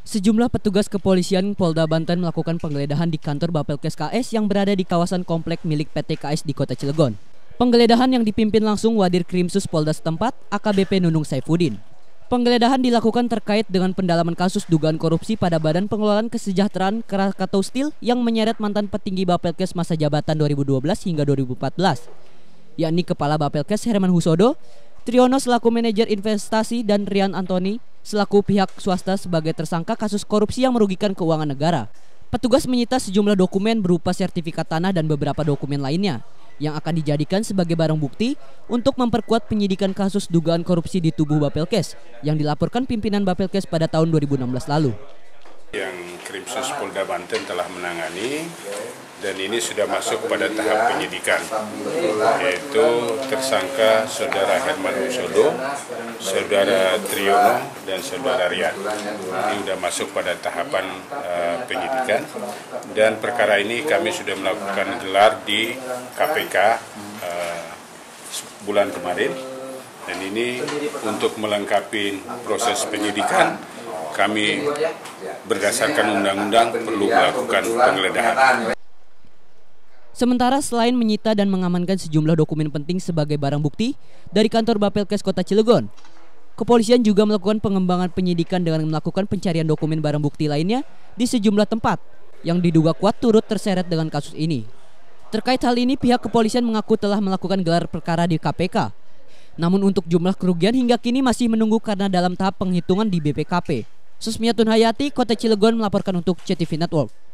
Sejumlah petugas kepolisian Polda Banten melakukan penggeledahan di kantor Bapelkes KS yang berada di kawasan komplek milik PT KS di Kota Cilegon. Penggeledahan yang dipimpin langsung Wadir Krimsus Polda setempat AKBP Nunung Saifuddin. Penggeledahan dilakukan terkait dengan pendalaman kasus dugaan korupsi pada Badan Pengelolaan Kesejahteraan Krakatau Steel yang menyeret mantan petinggi Bapelkes masa jabatan 2012 hingga 2014, yakni Kepala Bapelkes Herman Husodo, Triono selaku manajer investasi dan Rian Antoni selaku pihak swasta sebagai tersangka kasus korupsi yang merugikan keuangan negara. Petugas menyita sejumlah dokumen berupa sertifikat tanah dan beberapa dokumen lainnya yang akan dijadikan sebagai barang bukti untuk memperkuat penyidikan kasus dugaan korupsi di tubuh Bapelkes yang dilaporkan pimpinan Bapelkes pada tahun 2016 lalu. Yang Krimsus Polda Banten telah menangani dan ini sudah masuk pada tahap penyidikan yaitu tersangka saudara Herman Wisodo, saudara Triono dan saudara Rian. Ini sudah masuk pada tahapan uh, penyidikan dan perkara ini kami sudah melakukan gelar di KPK uh, eh, bulan kemarin dan ini untuk melengkapi proses penyidikan kami berdasarkan undang-undang perlu melakukan penggeledahan. Sementara selain menyita dan mengamankan sejumlah dokumen penting sebagai barang bukti dari kantor Bapelkes Kota Cilegon, kepolisian juga melakukan pengembangan penyidikan dengan melakukan pencarian dokumen barang bukti lainnya di sejumlah tempat yang diduga kuat turut terseret dengan kasus ini. Terkait hal ini, pihak kepolisian mengaku telah melakukan gelar perkara di KPK. Namun untuk jumlah kerugian hingga kini masih menunggu karena dalam tahap penghitungan di BPKP. Susmiatun Hayati, Kota Cilegon melaporkan untuk CTV Network.